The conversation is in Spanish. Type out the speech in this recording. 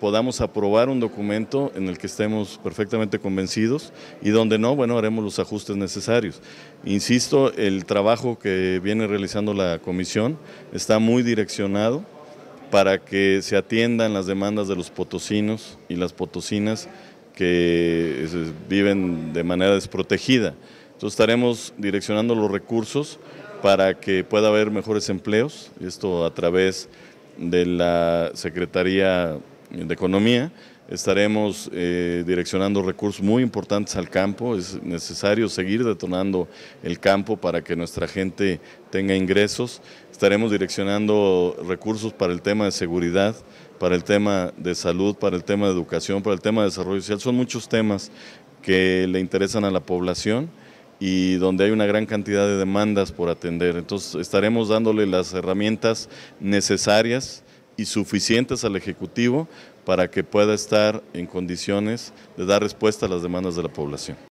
podamos aprobar un documento en el que estemos perfectamente convencidos y donde no, bueno, haremos los ajustes necesarios. Insisto, el trabajo que viene realizando la comisión está muy direccionado para que se atiendan las demandas de los potosinos y las potosinas que eh, viven de manera desprotegida. Entonces estaremos direccionando los recursos para que pueda haber mejores empleos, esto a través de la Secretaría de Economía, estaremos eh, direccionando recursos muy importantes al campo, es necesario seguir detonando el campo para que nuestra gente tenga ingresos, estaremos direccionando recursos para el tema de seguridad, para el tema de salud, para el tema de educación, para el tema de desarrollo social, son muchos temas que le interesan a la población y donde hay una gran cantidad de demandas por atender. Entonces estaremos dándole las herramientas necesarias y suficientes al Ejecutivo para que pueda estar en condiciones de dar respuesta a las demandas de la población.